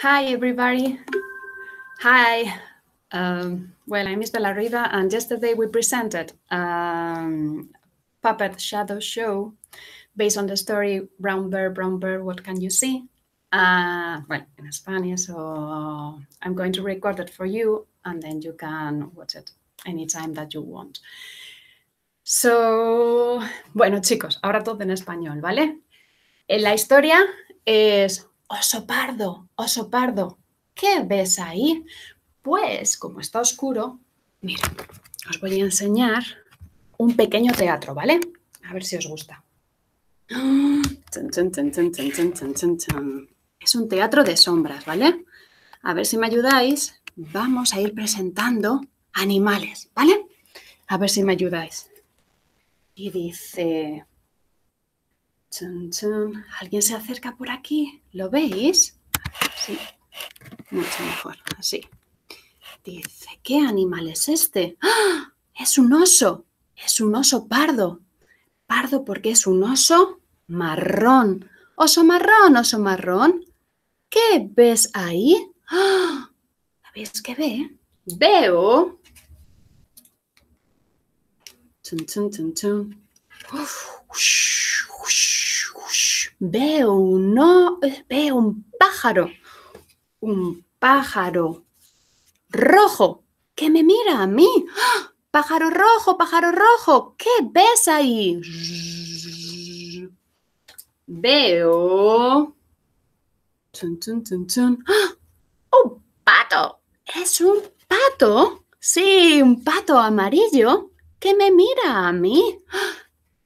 Hi, everybody. Hi. Um, well, I'm Isabella Riva, and yesterday we presented um, Puppet Shadow Show based on the story Brown Bear, Brown Bear, What Can You See? Uh, well, in Spanish, so I'm going to record it for you, and then you can watch it anytime that you want. So, bueno, chicos, ahora todo en español, ¿vale? Eh, la historia es Oso pardo, oso pardo, ¿qué ves ahí? Pues como está oscuro, mira, os voy a enseñar un pequeño teatro, ¿vale? A ver si os gusta. Es un teatro de sombras, ¿vale? A ver si me ayudáis. Vamos a ir presentando animales, ¿vale? A ver si me ayudáis. Y dice, ¿Alguien se acerca por aquí? ¿Lo veis? Sí. Mucho mejor, así. Dice, ¿qué animal es este? ¡Ah! Es un oso. Es un oso pardo. Pardo porque es un oso marrón. Oso marrón, oso marrón. ¿Qué ves ahí? ¡Ah! ¿Sabéis qué ve? Veo. Uf, veo un, veo un pájaro, un pájaro rojo que me mira a mí. ¡Ah! Pájaro rojo, pájaro rojo, ¿qué ves ahí? Veo... ¡Ah! Un pato. ¿Es un pato? Sí, un pato amarillo que me mira a mí.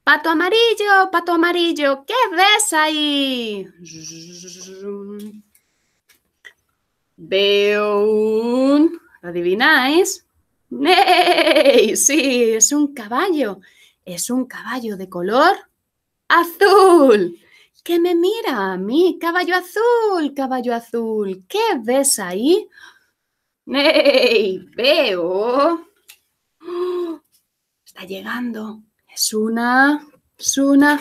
Pato amarillo, pato amarillo, ¿qué ves ahí? Veo un... adivináis? ¡Ney! Sí, es un caballo. Es un caballo de color azul. Que me mira a mí, caballo azul, caballo azul. ¿Qué ves ahí? ¡Ney! Veo... ¡oh! Está llegando es una, es una,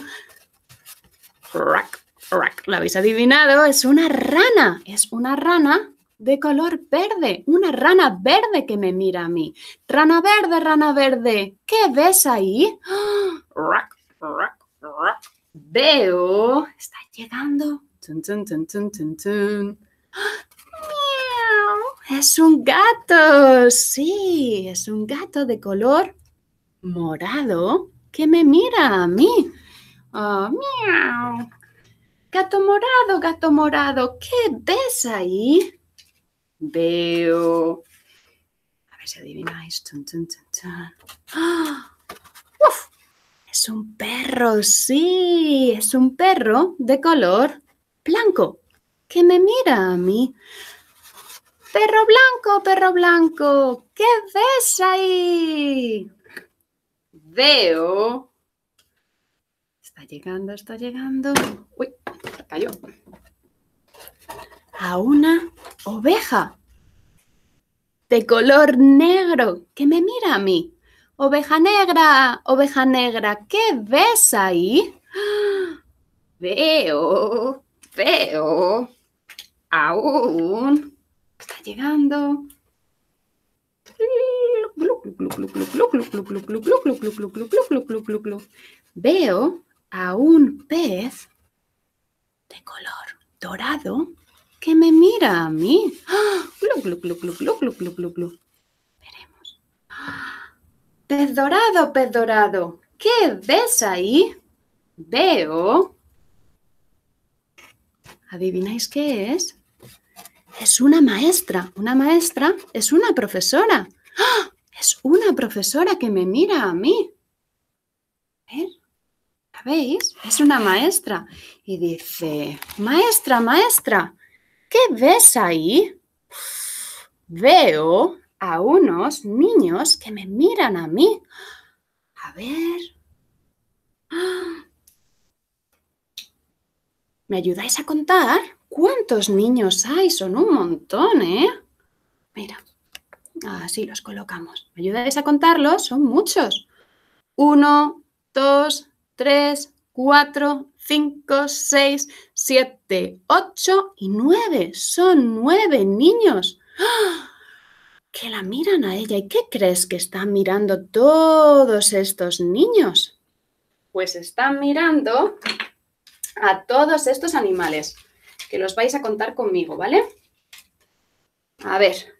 rack, rack. ¿Lo habéis adivinado? Es una rana, es una rana de color verde, una rana verde que me mira a mí. Rana verde, rana verde, ¿qué ves ahí? Rack, ¡Ah! rack, rack. Veo, está llegando. Tun, tun, tun, ¡Ah! es un gato, sí, es un gato de color morado ¿Qué me mira a mí. Oh, miau. Gato morado, gato morado, ¿qué ves ahí? Veo. A ver si adivináis. ¡Ah! ¡Uf! Es un perro, sí, es un perro de color blanco que me mira a mí. Perro blanco, perro blanco, ¿qué ves ahí? veo. Está llegando, está llegando. Uy, cayó. A una oveja de color negro que me mira a mí. Oveja negra, oveja negra, ¿qué ves ahí? Veo, veo, aún está llegando Veo a un pez de color dorado que me mira a mí. Pez dorado, pez dorado, ¿qué ves ahí? Veo. ¿Adivináis qué es? Es una maestra. Una maestra es una profesora. ¡Ah! Es una profesora que me mira a mí. ¿La veis? Es una maestra. Y dice, maestra, maestra, ¿qué ves ahí? Veo a unos niños que me miran a mí. A ver. ¿Me ayudáis a contar? ¿Cuántos niños hay? Son un montón, ¿eh? Mira. Así los colocamos. ¿Me ayudáis a contarlos? Son muchos. Uno, dos, tres, cuatro, cinco, seis, siete, ocho y nueve. Son nueve niños. ¡Ah! Que la miran a ella. ¿Y qué crees que están mirando todos estos niños? Pues están mirando a todos estos animales, que los vais a contar conmigo, ¿vale? A ver,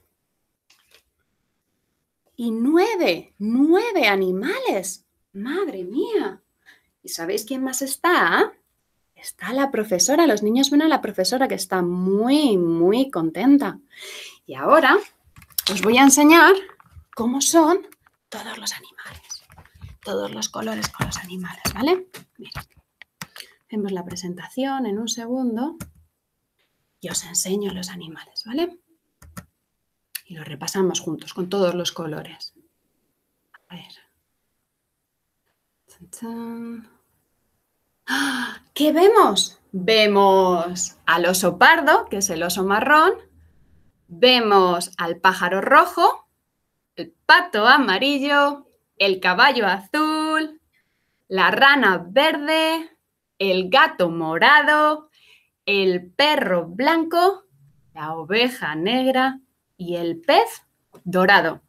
y nueve, nueve animales. Madre mía. ¿Y sabéis quién más está? Está la profesora. Los niños ven a la profesora que está muy, muy contenta. Y ahora os voy a enseñar cómo son todos los animales. Todos los colores con los animales, ¿vale? Vemos la presentación en un segundo y os enseño los animales, ¿vale? Y lo repasamos juntos con todos los colores. A ver. ¡Ah! ¿Qué vemos? Vemos al oso pardo, que es el oso marrón. Vemos al pájaro rojo, el pato amarillo, el caballo azul, la rana verde, el gato morado, el perro blanco, la oveja negra y el pez dorado.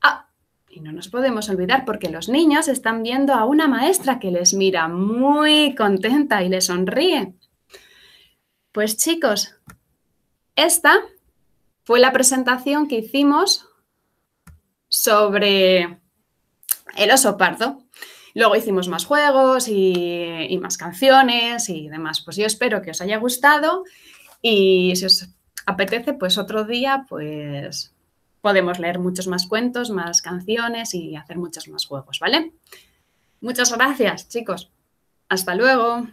Ah, y no nos podemos olvidar porque los niños están viendo a una maestra que les mira muy contenta y les sonríe. Pues chicos, esta fue la presentación que hicimos sobre el oso pardo. Luego hicimos más juegos y, y, más canciones y demás. Pues yo espero que os haya gustado y si os apetece, pues otro día, pues podemos leer muchos más cuentos, más canciones y hacer muchos más juegos, ¿vale? Muchas gracias, chicos. Hasta luego.